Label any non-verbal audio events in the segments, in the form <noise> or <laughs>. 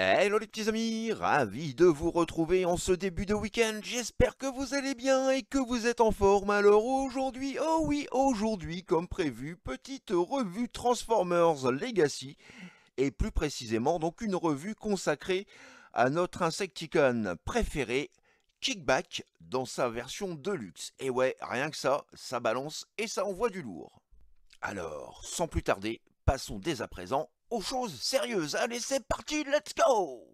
Hello les petits amis, ravi de vous retrouver en ce début de week-end, j'espère que vous allez bien et que vous êtes en forme, alors aujourd'hui, oh oui, aujourd'hui comme prévu, petite revue Transformers Legacy, et plus précisément donc une revue consacrée à notre Insecticon préféré, Kickback, dans sa version deluxe, et ouais, rien que ça, ça balance et ça envoie du lourd. Alors, sans plus tarder, passons dès à présent aux choses sérieuses. Allez, c'est parti, let's go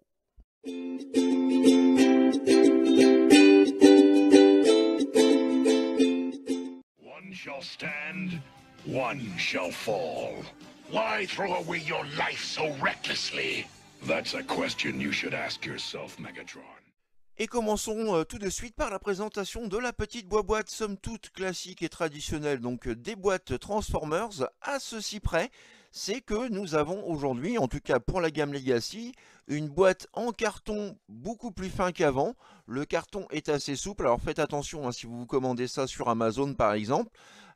One shall stand, one shall fall. Why throw away your life so recklessly? Et commençons euh, tout de suite par la présentation de la petite boîte, somme toute classique et traditionnelle, donc euh, des boîtes Transformers, à ceci près c'est que nous avons aujourd'hui, en tout cas pour la gamme Legacy, une boîte en carton beaucoup plus fin qu'avant. Le carton est assez souple, alors faites attention hein, si vous commandez ça sur Amazon par exemple.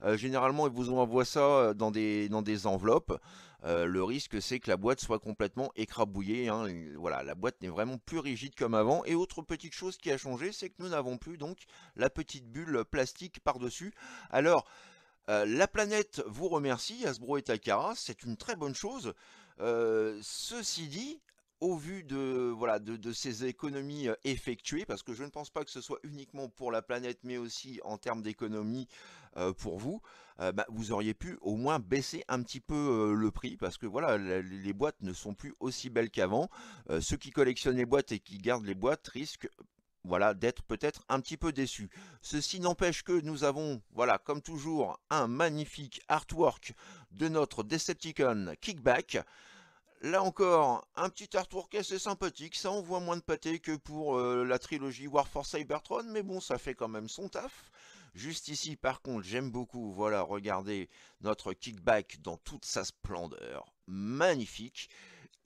Euh, généralement, ils vous envoient ça euh, dans des, dans des enveloppes. Euh, le risque, c'est que la boîte soit complètement écrabouillée. Hein. Voilà, la boîte n'est vraiment plus rigide comme avant. Et autre petite chose qui a changé, c'est que nous n'avons plus donc la petite bulle plastique par-dessus. Alors, euh, la planète vous remercie, Hasbro et Takara, c'est une très bonne chose. Euh, ceci dit, au vu de, voilà, de, ces économies euh, effectuées, parce que je ne pense pas que ce soit uniquement pour la planète, mais aussi en termes d'économie pour vous, bah, vous auriez pu au moins baisser un petit peu le prix, parce que voilà, les boîtes ne sont plus aussi belles qu'avant. ceux qui collectionnent les boîtes et qui gardent les boîtes risquent voilà, d'être peut-être un petit peu déçu. Ceci n'empêche que nous avons, voilà, comme toujours, un magnifique artwork de notre Decepticon Kickback. Là encore, un petit artwork assez sympathique, ça envoie moins de pâté que pour euh, la trilogie War for Cybertron, mais bon, ça fait quand même son taf. Juste ici, par contre, j'aime beaucoup, voilà, regarder notre kickback dans toute sa splendeur. Magnifique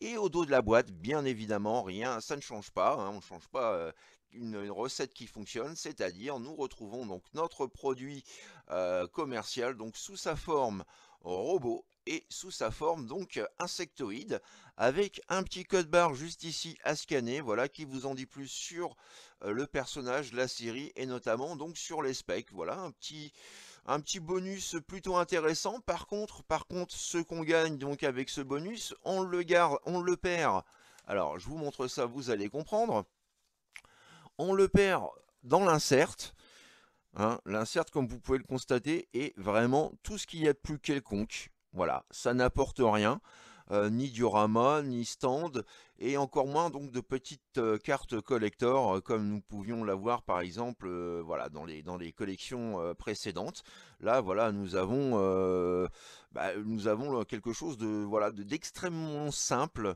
et au dos de la boîte, bien évidemment, rien, ça ne change pas. Hein, on ne change pas euh, une, recette qui fonctionne, c'est-à-dire nous retrouvons donc notre produit euh, commercial donc sous sa forme robot et sous sa forme donc euh, insectoïde avec un petit code barre juste ici à scanner voilà qui vous en dit plus sur le personnage la série et notamment donc sur les specs voilà un petit un petit bonus plutôt intéressant. Par contre, par contre, ce qu'on gagne donc avec ce bonus, on le garde, on le perd. Alors, je vous montre ça, vous allez comprendre. On le perd dans l'insert. Hein. l'insert, comme vous pouvez le constater, est vraiment tout ce qu'il y a de plus quelconque. Voilà, ça n'apporte rien. Euh, ni diorama, ni stand, et encore moins donc de petites euh, cartes collector, euh, comme nous pouvions l'avoir par exemple voilà, dans, les, collections précédentes. Là, voilà, nous avons, bah, quelque chose de voilà d'extrêmement simple,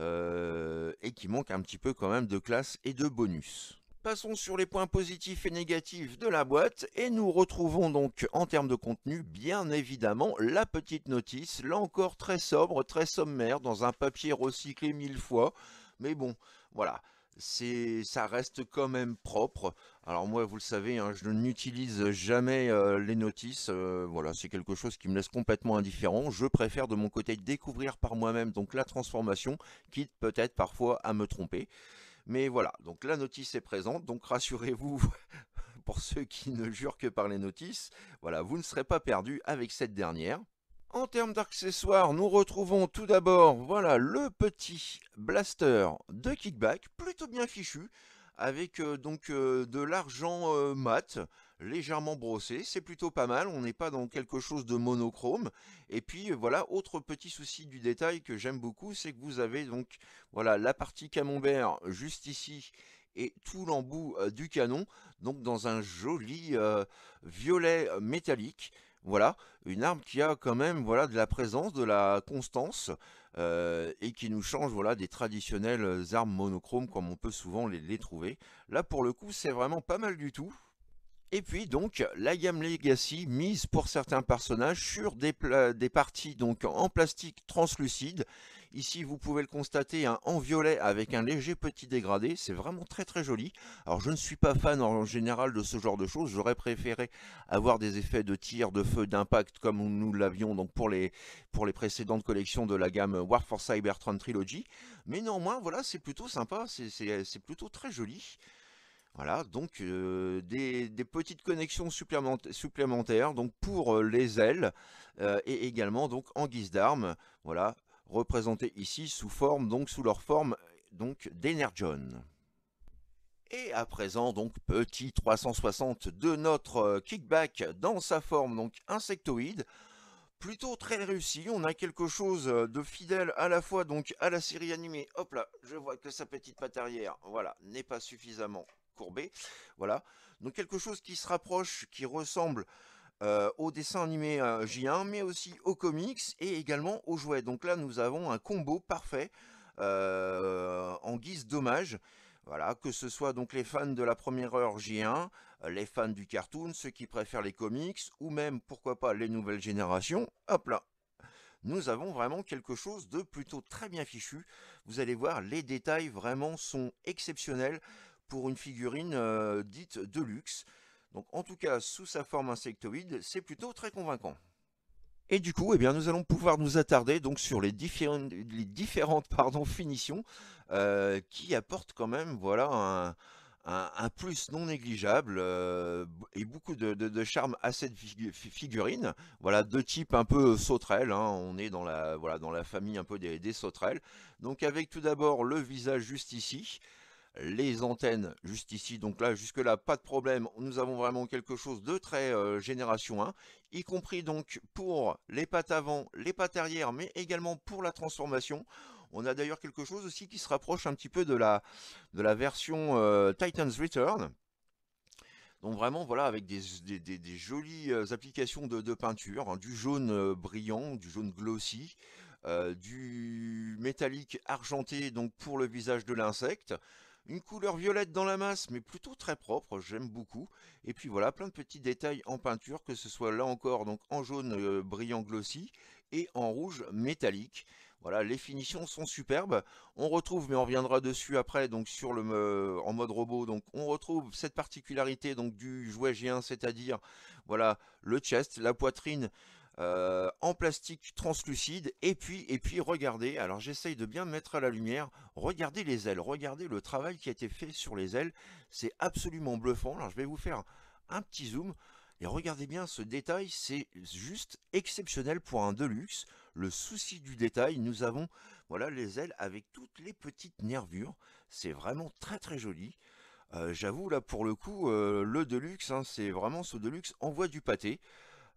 et qui manque un petit peu quand même de classe et de bonus. Passons sur les points positifs et négatifs de la boîte et nous retrouvons donc en termes de contenu bien évidemment la petite notice, là encore très sobre, très sommaire, dans un papier recyclé mille fois, mais bon, voilà, ça reste quand même propre. Alors moi, vous le savez, hein, je n'utilise jamais euh, les notices. Euh, voilà, c'est quelque chose qui me laisse complètement indifférent. Je préfère de mon côté découvrir par moi-même donc la transformation, quitte peut-être parfois à me tromper. Mais voilà, donc la notice est présente, donc rassurez-vous, <laughs> pour ceux qui ne jurent que par les notices, voilà, vous ne serez pas perdu avec cette dernière. En termes d'accessoires, nous retrouvons tout d'abord voilà, le petit blaster de kickback, plutôt bien fichu, avec euh, donc euh, de l'argent euh, mat, légèrement brossé, c'est plutôt pas mal, on n'est pas dans quelque chose de monochrome. Et puis voilà, autre petit souci du détail que j'aime beaucoup, c'est que vous avez donc voilà la partie camembert juste ici et tout l'embout euh, du canon, donc dans un joli euh, violet euh, métallique. Voilà, une arme qui a quand même voilà de la présence, de la constance, et qui nous change voilà des traditionnelles armes monochromes comme on peut souvent les trouver. Là pour le coup c'est vraiment pas mal du tout, et puis donc la gamme Legacy mise pour certains personnages sur des, parties donc en plastique translucide. Ici vous pouvez le constater hein, en violet avec un léger petit dégradé, c'est vraiment très très joli. Alors je ne suis pas fan en général de ce genre de choses, j'aurais préféré avoir des effets de tir, de feu, d'impact comme nous l'avions donc pour les, pour les précédentes collections de la gamme War for Cybertron Trilogy. Mais néanmoins voilà c'est plutôt sympa, c'est plutôt très joli. Voilà, donc euh, des, petites connexions supplémentaires, donc pour euh, les ailes euh, et également donc en guise d'armes, voilà, représentées ici sous forme donc sous leur forme donc d'Energion. Et à présent, donc, petit 360 de notre kickback dans sa forme, donc, insectoïde. Plutôt très réussi, on a quelque chose de fidèle à la fois, donc, à la série animée. Hop là, je vois que sa petite patte arrière, voilà, n'est pas suffisamment voilà. Donc quelque chose qui se rapproche, qui ressemble euh, au dessin animé euh, J1, mais aussi aux comics et également aux jouets. Donc là, nous avons un combo parfait euh, en guise d'hommage. Voilà, que ce soit donc les fans de la première heure J1, les fans du cartoon, ceux qui préfèrent les comics, ou même, pourquoi pas, les nouvelles générations. Hop là nous avons vraiment quelque chose de plutôt très bien fichu. Vous allez voir, les détails vraiment sont exceptionnels une figurine euh, dite de luxe. Donc en tout cas, sous sa forme insectoïde, c'est plutôt très convaincant. Et du coup, et eh bien, nous allons pouvoir nous attarder donc sur les, différentes pardon, finitions euh, qui apportent quand même voilà, un, plus non négligeable euh, et beaucoup de, charme à cette figurine. Voilà, de type un peu sauterelles hein. on est dans la, voilà, dans la famille un peu des sauterelles. Donc avec tout d'abord le visage juste ici les antennes juste ici. Donc là, jusque-là, pas de problème. Nous avons vraiment quelque chose de très euh, génération 1, y compris donc pour les pattes avant, les pattes arrière, mais également pour la transformation. On a d'ailleurs quelque chose aussi qui se rapproche un petit peu de la, version euh, Titan's Return. Donc vraiment, voilà, avec des, jolies euh, applications de, peinture, hein, du jaune brillant, du jaune glossy, du métallique argenté donc pour le visage de l'insecte, une couleur violette dans la masse, mais plutôt très propre, j'aime beaucoup. Et puis voilà, plein de petits détails en peinture, que ce soit là encore donc en jaune euh, brillant glossy et en rouge métallique. Voilà, les finitions sont superbes. On retrouve, mais on reviendra dessus après, donc sur le euh, en mode robot. Donc on retrouve cette particularité donc du jouet G1, c'est-à-dire voilà le chest, la poitrine. Euh, en plastique translucide. Et puis, et puis regardez, alors j'essaye de bien mettre à la lumière, regardez les ailes, regardez le travail qui a été fait sur les ailes. C'est absolument bluffant. Alors je vais vous faire un petit zoom. Et regardez bien ce détail, c'est juste exceptionnel pour un Deluxe. Le souci du détail, nous avons voilà les ailes avec toutes les petites nervures. C'est vraiment très très joli. Euh, j'avoue là pour le coup, euh, le Deluxe, hein, c'est vraiment ce Deluxe envoie du pâté.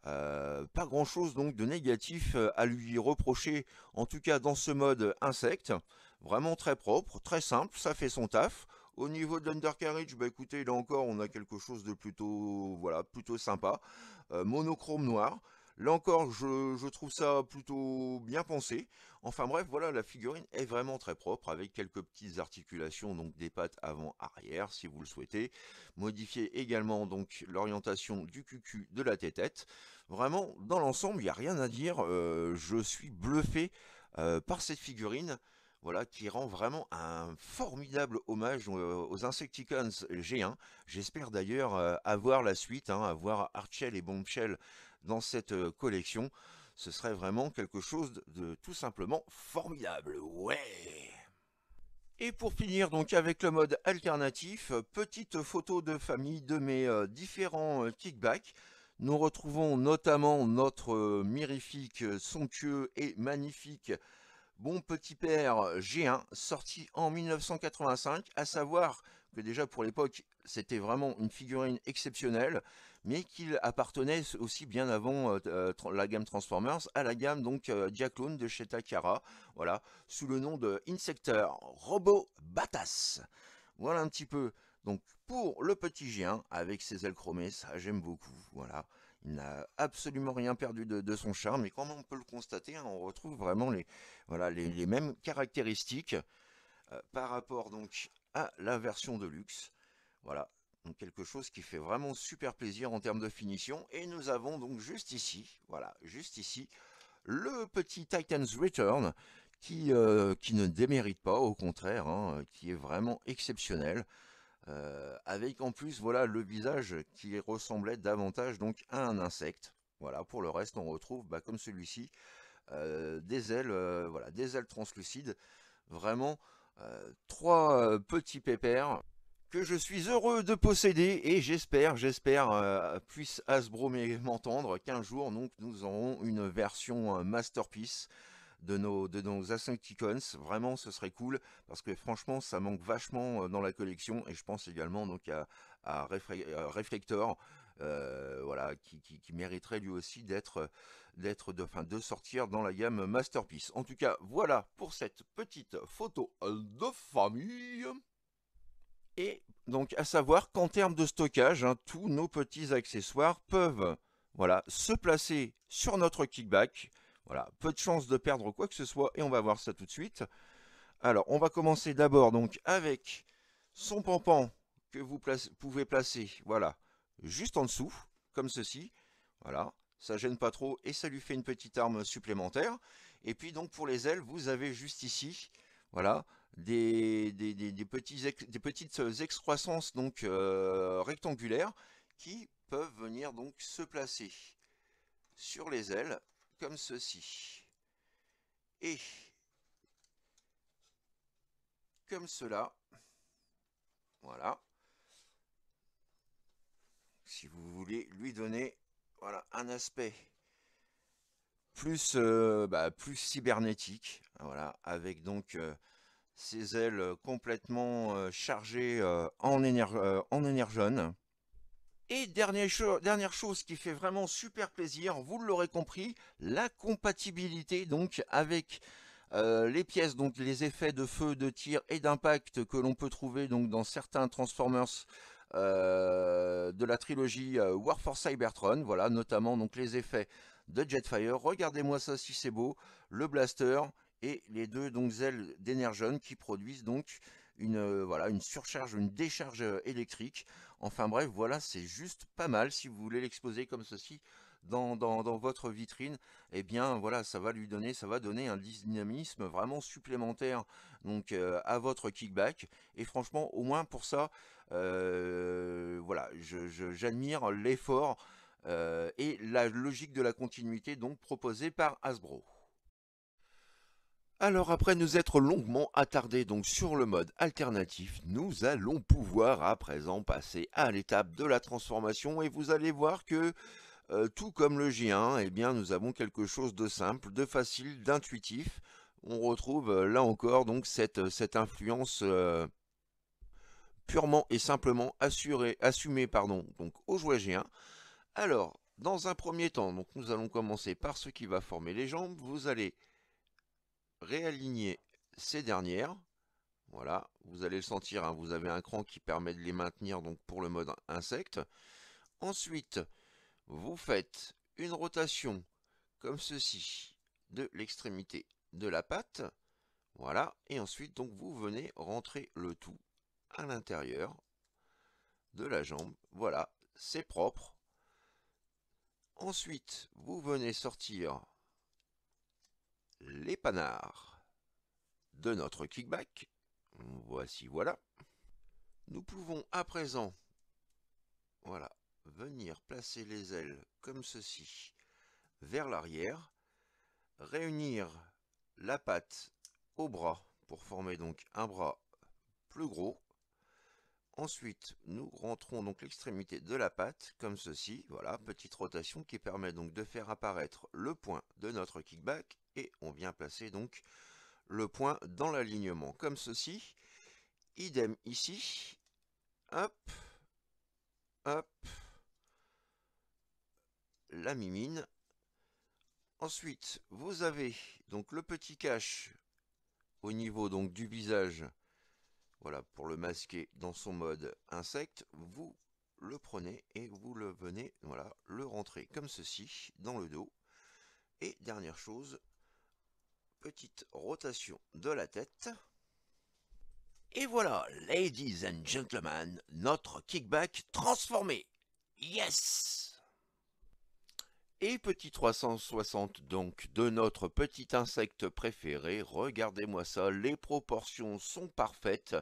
Euh, pas grand chose donc de négatif euh, à lui reprocher, en tout cas dans ce mode insecte. Vraiment très propre, très simple, ça fait son taf. Au niveau de l'undercarriage, bah écoutez, là encore, on a quelque chose de plutôt, voilà, plutôt sympa. Euh, monochrome noir. Là encore, je, trouve ça plutôt bien pensé. Enfin bref, voilà, la figurine est vraiment très propre, avec quelques petites articulations, donc des pattes avant-arrière, si vous le souhaitez. Modifier également donc l'orientation du cucu de la tête-tête. tête tête Vraiment, dans l'ensemble, il n'y a rien à dire. Euh, je suis bluffé euh, par cette figurine. Voilà, qui rend vraiment un formidable hommage aux Insecticons G1. J'espère d'ailleurs euh, avoir la suite, hein, avoir Archel et Bombshell dans cette collection. Ce serait vraiment quelque chose de tout simplement formidable. Ouais et pour finir donc avec le mode alternatif, petite photo de famille de mes différents kickbacks. Nous retrouvons notamment notre euh, mirifique, euh, somptueux et magnifique Bon Petit Père euh, G1, sorti en 1985, à savoir que déjà pour l'époque, c'était vraiment une figurine exceptionnelle, mais qu'il appartenait aussi bien avant la gamme Transformers à la gamme donc Diaclone de chez voilà, sous le nom de Insector Robo Batas. Voilà un petit peu. Donc pour le petit géant, avec ses ailes chromées, ça j'aime beaucoup, voilà. Il n'a absolument rien perdu de, son charme, et comme on peut le constater, hein, on retrouve vraiment les, mêmes caractéristiques euh, par rapport donc à la version de luxe. Voilà, donc quelque chose qui fait vraiment super plaisir en termes de finition. Et nous avons donc juste ici, voilà, juste ici, le petit Titan's Return, qui, euh, ne démérite pas, au contraire, hein, qui est vraiment exceptionnel. Euh, avec en plus voilà le visage qui ressemblait davantage donc à un insecte. Voilà, pour le reste, on retrouve, bah, comme celui-ci, euh, des ailes, euh, voilà, des ailes translucides. Vraiment, trois petits pépères que je suis heureux de posséder et j'espère, j'espère, puisse Hasbro m'entendre qu'un jour, donc, nous aurons une version masterpiece de nos, de nos Asyncticons. Vraiment, ce serait cool parce que franchement, ça manque vachement euh, dans la collection et je pense également donc à, à, euh, Reflector. Euh, voilà, qui, qui, mériterait lui aussi d'être, d'être, de, enfin, de sortir dans la gamme Masterpiece. En tout cas, voilà pour cette petite photo de famille. Et donc, à savoir qu'en termes de stockage, hein, tous nos petits accessoires peuvent, voilà, se placer sur notre kickback voilà, peu de chances de perdre quoi que ce soit et on va voir ça tout de suite. Alors, on va commencer d'abord donc avec son pampan que vous pouvez placer, voilà, juste en dessous, comme ceci. Voilà, ça gêne pas trop et ça lui fait une petite arme supplémentaire. Et puis donc pour les ailes, vous avez juste ici, voilà, des, des, petites excroissances donc euh, rectangulaires qui peuvent venir donc se placer sur les ailes comme ceci et comme cela. Voilà. Si vous voulez lui donner voilà, un aspect plus, euh, bah, plus cybernétique, voilà, avec donc euh, ses ailes complètement euh, chargées en, éner en et dernière, dernière, chose qui fait vraiment super plaisir, vous l'aurez compris, la compatibilité donc avec euh, les pièces, donc les effets de feu, de tir et d'impact que l'on peut trouver donc dans certains Transformers euh, de la trilogie euh, War for Cybertron, voilà notamment donc les effets de Jetfire, regardez-moi ça si c'est beau, le blaster et les deux donc ailes d'Energon qui produisent donc une, voilà, une surcharge, une décharge électrique. Enfin bref, voilà, c'est juste pas mal. Si vous voulez l'exposer comme ceci dans, votre vitrine, eh bien voilà, ça va lui donner, ça va donner un dynamisme vraiment supplémentaire donc euh, à votre kickback. Et franchement, au moins pour ça, euh, voilà, j'admire l'effort euh, et la logique de la continuité donc proposée par Hasbro. Alors après nous être longuement attardés donc sur le mode alternatif, nous allons pouvoir à présent passer à l'étape de la transformation et vous allez voir que euh, tout comme le g 1 eh bien nous avons quelque chose de simple, de facile, d'intuitif. On retrouve euh, là encore donc cette, euh, influence purement et simplement assurée, assumée pardon, donc au jouet G1. Alors, dans un premier temps, donc nous allons commencer par ce qui va former les jambes. Vous allez réaligner ces dernières. Voilà, vous allez le sentir, hein, vous avez un cran qui permet de les maintenir donc pour le mode insecte. Ensuite, vous faites une rotation comme ceci de l'extrémité de la patte. Voilà, et ensuite donc vous venez rentrer le tout à l'intérieur de la jambe. Voilà, c'est propre. Ensuite, vous venez sortir les panards de notre kickback. Voici, voilà. Nous pouvons à présent, voilà, venir placer les ailes comme ceci vers l'arrière, réunir la patte au bras pour former donc un bras plus gros Ensuite, nous rentrons donc l'extrémité de la patte, comme ceci, voilà, petite rotation qui permet donc de faire apparaître le point de notre kickback, et on vient placer donc le point dans l'alignement, comme ceci. Idem ici, hop, hop, la mimine. Ensuite, vous avez donc le petit cache au niveau donc du visage voilà, pour le masquer dans son mode insecte, vous le prenez et vous le venez, voilà, le rentrer comme ceci dans le dos. Et dernière chose, petite rotation de la tête. Et voilà, ladies and gentlemen, notre kickback transformé. Yes et petit 360 donc de notre petit insecte préféré, regardez-moi ça, les proportions sont parfaites.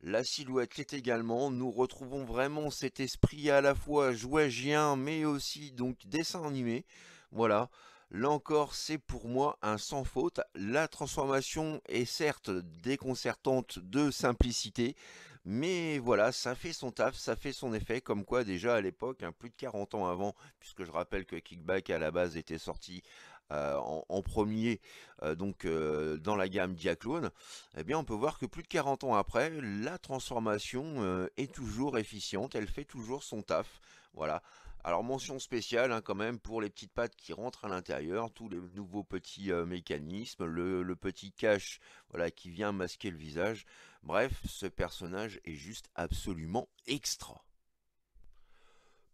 La silhouette l'est également, nous retrouvons vraiment cet esprit à la fois jouagien mais aussi donc dessin animé. Voilà, là encore c'est pour moi un sans faute. La transformation est certes déconcertante de simplicité mais voilà, ça fait son taf, ça fait son effet, comme quoi déjà à l'époque, hein, plus de 40 ans avant, puisque je rappelle que Kickback à la base était sorti euh, en, premier euh, donc euh, dans la gamme Diaclone, eh bien on peut voir que plus de 40 ans après, la transformation est toujours efficiente, elle fait toujours son taf. Voilà, alors mention spéciale hein, quand même pour les petites pattes qui rentrent à l'intérieur, tous les nouveaux petits euh, mécanismes, le, petit cache voilà, qui vient masquer le visage. Bref, ce personnage est juste absolument extra.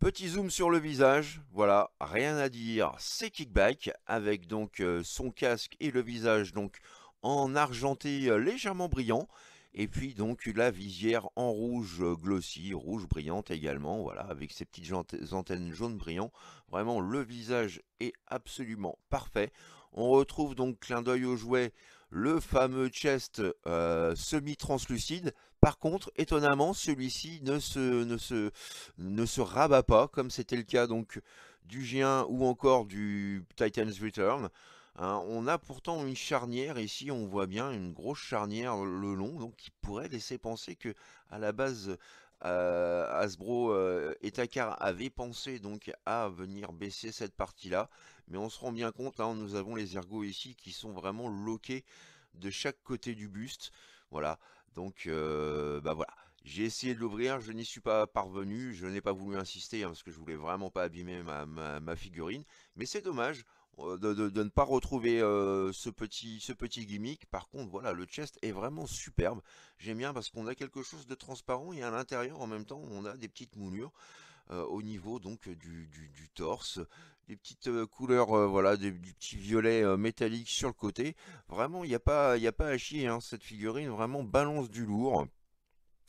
Petit zoom sur le visage, voilà, rien à dire, c'est kickback avec donc euh, son casque et le visage donc en argenté euh, légèrement brillant. Et puis donc la visière en rouge euh, glossy, rouge brillante également, voilà, avec ses petites antennes jaunes brillants. Vraiment, le visage est absolument parfait. On retrouve donc, clin d'œil au jouet, le fameux chest euh, semi-translucide. Par contre, étonnamment, celui-ci ne se, ne, se, ne se rabat pas, comme c'était le cas donc du g ou encore du Titan's Return. Hein, on a pourtant une charnière ici, on voit bien une grosse charnière le long, donc qui pourrait laisser penser que à la base euh, Hasbro euh, et Takar avaient pensé donc à venir baisser cette partie-là, mais on se rend bien compte, hein, nous avons les ergots ici qui sont vraiment loqués de chaque côté du buste, voilà, donc euh, bah voilà. J'ai essayé de l'ouvrir, je n'y suis pas parvenu, je n'ai pas voulu insister hein, parce que je voulais vraiment pas abîmer ma figurine, mais c'est dommage, euh, de, ne pas retrouver euh, ce, petit, ce petit gimmick. Par contre, voilà, le chest est vraiment superbe. J'aime bien parce qu'on a quelque chose de transparent et à l'intérieur, en même temps, on a des petites moulures euh, au niveau donc du, du, torse, des petites couleurs, voilà, du petit violet métallique sur le côté. Vraiment, il n'y a, pas, a pas à chier, hein, cette figurine vraiment balance du lourd.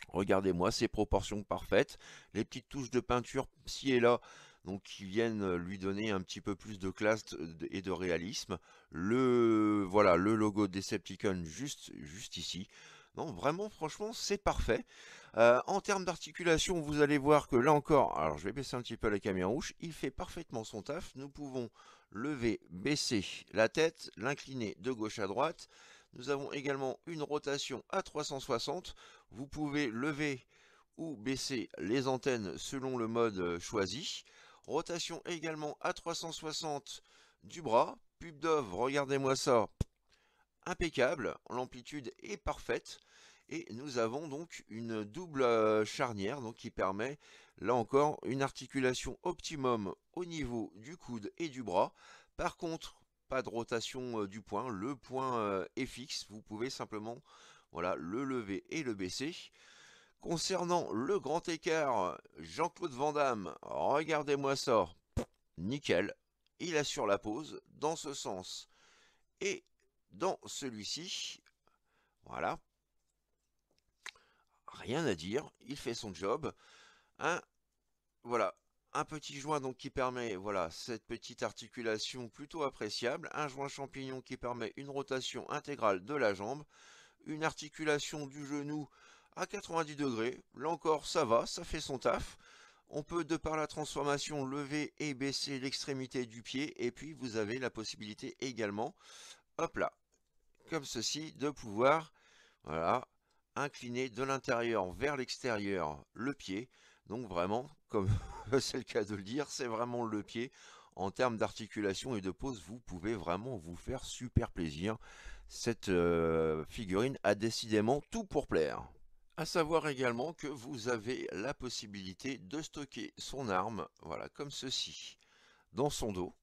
Regardez-moi ces proportions parfaites, les petites touches de peinture ci et là donc qui viennent euh, lui donner un petit peu plus de classe euh, et de réalisme. Le voilà le logo Decepticon juste, juste ici. Non, vraiment, franchement, c'est parfait. Euh, en termes d'articulation, vous allez voir que là encore, alors je vais baisser un petit peu la caméra rouge, il fait parfaitement son taf. Nous pouvons lever, baisser la tête, l'incliner de gauche à droite. Nous avons également une rotation à 360. Vous pouvez lever ou baisser les antennes selon le mode choisi. Rotation également à 360 du bras. Pub d'oeuvre, regardez-moi ça. Impeccable, l'amplitude est parfaite. Et nous avons donc une double euh, charnière donc qui permet, là encore, une articulation optimum au niveau du coude et du bras. Par contre, pas de rotation euh, du point, le point euh, est fixe, vous pouvez simplement voilà, le lever et le baisser. Concernant le grand écart, Jean-Claude Van regardez-moi ça, nickel, il assure la pose dans ce sens. Et dans celui-ci, voilà, rien à dire, il fait son job. voilà, un petit joint donc qui permet voilà cette petite articulation plutôt appréciable, un joint champignon qui permet une rotation intégrale de la jambe, une articulation du genou à 90 degrés. Là encore, ça va, ça fait son taf. On peut, de par la transformation, lever et baisser l'extrémité du pied. Et puis, vous avez la possibilité également, hop là, comme ceci, de pouvoir, voilà, incliner de l'intérieur vers l'extérieur le pied. Donc vraiment, comme <laughs> c'est le cas de le dire, c'est vraiment le pied. En termes d'articulation et de pose, vous pouvez vraiment vous faire super plaisir. Cette euh, figurine a décidément tout pour plaire. À savoir également que vous avez la possibilité de stocker son arme, voilà, comme ceci, dans son dos.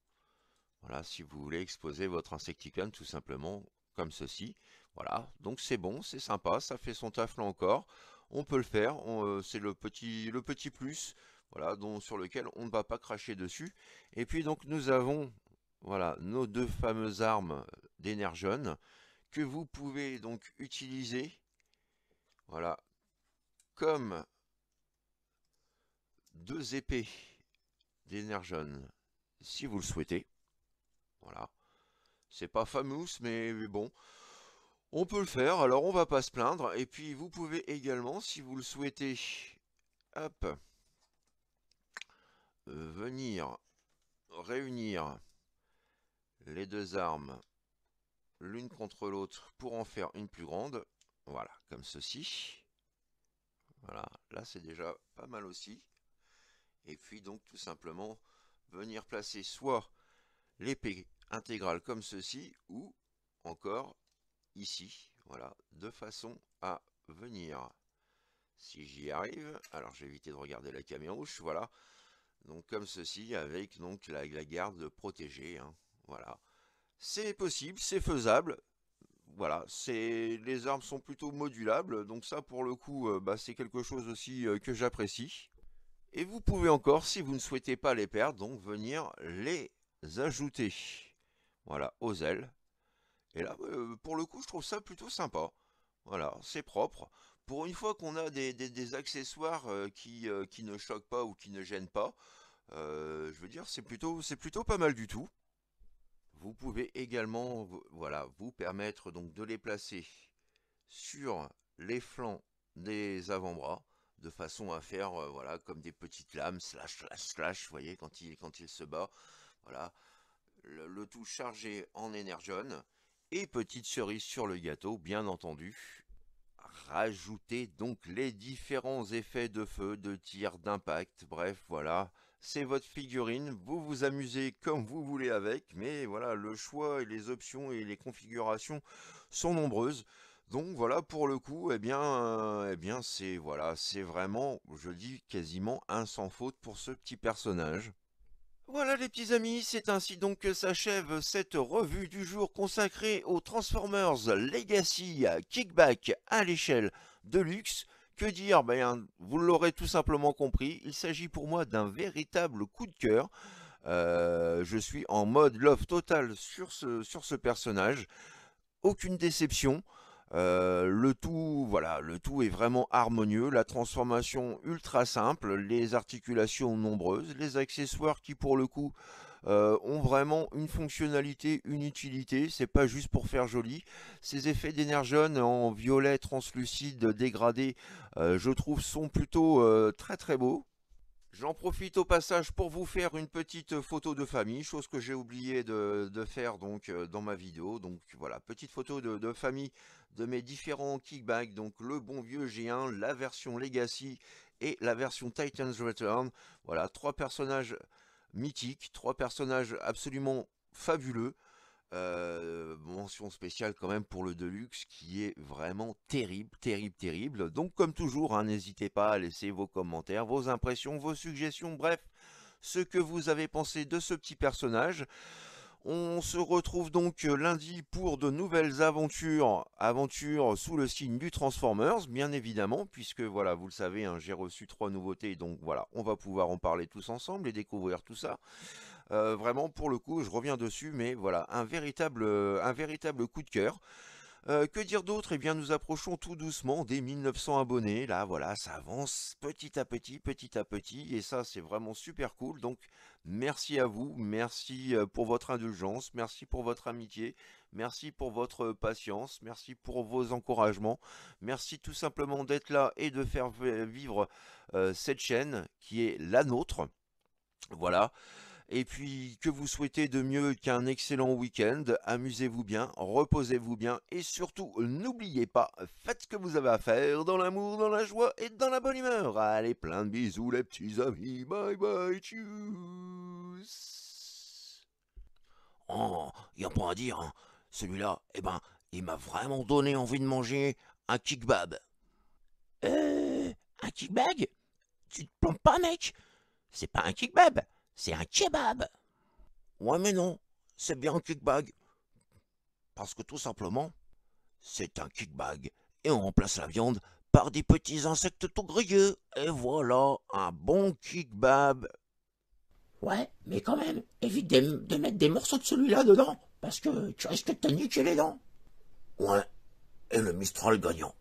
Voilà, si vous voulez exposer votre insecticlone, tout simplement comme ceci. Voilà, donc c'est bon, c'est sympa, ça fait son taf là encore. On peut le faire, euh, c'est le petit, le petit plus voilà, dont, sur lequel on ne va pas cracher dessus. Et puis donc nous avons voilà, nos deux fameuses armes d'énergie que vous pouvez donc utiliser voilà. Comme deux épées d'Energon, si vous le souhaitez. Voilà. C'est pas famous, mais bon. On peut le faire, alors on va pas se plaindre. Et puis vous pouvez également, si vous le souhaitez, hop, venir réunir les deux armes l'une contre l'autre pour en faire une plus grande. Voilà, comme ceci. Voilà, là c'est déjà pas mal aussi. Et puis donc tout simplement venir placer soit l'épée intégrale comme ceci ou encore ici. Voilà, de façon à venir. Si j'y arrive, alors j'ai évité de regarder la caméra rouge, voilà. Donc comme ceci, avec donc la, garde protégée. Hein. Voilà. C'est possible, c'est faisable, voilà, c'est les armes sont plutôt modulables, donc ça pour le coup, euh, bah, c'est quelque chose aussi euh, que j'apprécie. Et vous pouvez encore, si vous ne souhaitez pas les perdre, donc venir les ajouter. Voilà, aux ailes. Et là, euh, pour le coup, je trouve ça plutôt sympa. Voilà, c'est propre. Pour une fois qu'on a des, accessoires qui, qui, ne choquent pas ou qui ne gênent pas, je veux dire, c'est plutôt, plutôt pas mal du tout. Vous pouvez également voilà, vous permettre donc de les placer sur les flancs des avant-bras de façon à faire euh, voilà comme des petites lames slash slash slash vous voyez quand il quand il se bat voilà le, tout chargé en jaune et petite cerise sur le gâteau bien entendu rajoutez donc les différents effets de feu de tir d'impact bref voilà c'est votre figurine, vous vous amusez comme vous voulez avec, mais voilà, le choix et les options et les configurations sont nombreuses. Donc voilà, pour le coup, eh bien, euh, eh bien c'est voilà, c'est vraiment, je dis quasiment un sans faute pour ce petit personnage. Voilà les petits amis, c'est ainsi donc que s'achève cette revue du jour consacrée aux Transformers Legacy Kickback à l'échelle de luxe. Que dire ben, hein, Vous l'aurez tout simplement compris, il s'agit pour moi d'un véritable coup de cœur. Euh, je suis en mode love total sur ce, sur ce personnage. Aucune déception. Euh, le tout, voilà, le tout est vraiment harmonieux, la transformation ultra simple, les articulations nombreuses, les accessoires qui pour le coup euh, ont vraiment une fonctionnalité, une utilité. C'est pas juste pour faire joli. Ces effets d'énergie en violet translucide dégradé, euh, je trouve, sont plutôt euh, très très beaux. J'en profite au passage pour vous faire une petite photo de famille, chose que j'ai oublié de, faire donc dans ma vidéo. Donc voilà, petite photo de, de famille de mes différents kickbacks, donc le bon vieux G1, la version Legacy et la version Titan's Return. Voilà, trois personnages mythique, trois personnages absolument fabuleux. Euh, mention spéciale quand même pour le Deluxe qui est vraiment terrible, terrible, terrible. Donc comme toujours, hein, n'hésitez pas à laisser vos commentaires, vos impressions, vos suggestions, bref, ce que vous avez pensé de ce petit personnage. On se retrouve donc euh, lundi pour de nouvelles aventures, aventures sous le signe du Transformers, bien évidemment, puisque voilà, vous le savez, hein, j'ai reçu trois nouveautés, donc voilà, on va pouvoir en parler tous ensemble et découvrir tout ça. Euh, vraiment, pour le coup, je reviens dessus, mais voilà, un véritable, euh, un véritable coup de cœur. Euh, que dire d'autre Eh bien, nous approchons tout doucement des 1900 abonnés. Là, voilà, ça avance petit à petit, petit à petit. Et ça, c'est vraiment super cool. Donc, merci à vous. Merci euh, pour votre indulgence. Merci pour votre amitié. Merci pour votre euh, patience, merci pour vos encouragements, merci tout simplement d'être là et de faire vivre cette chaîne qui est la nôtre. Voilà. Et puis, que vous souhaitez de mieux qu'un excellent week-end, amusez-vous bien, reposez-vous bien, et surtout, n'oubliez pas, faites ce que vous avez à faire dans l'amour, dans la joie et dans la bonne humeur. Allez, plein de bisous les petits amis, bye bye, tchuss Oh, y a pas à dire, hein. celui-là, eh ben, il m'a vraiment donné envie de manger un kickbab. Euh, un kickbag Tu te plantes pas, mec C'est pas un kickbab c'est un kebab. Ouais, mais non, c'est bien un kickbag. Parce que tout simplement, c'est un kickbag. Et on remplace la viande par des petits insectes tout grilleux. Et voilà, un bon kickbab. Ouais, mais quand même, évite de, mettre des morceaux de celui-là dedans, parce que tu risques de te niquer les dents. Ouais, et le Mistral gagnant.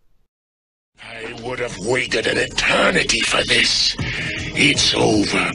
I would have waited an eternity for this. It's over,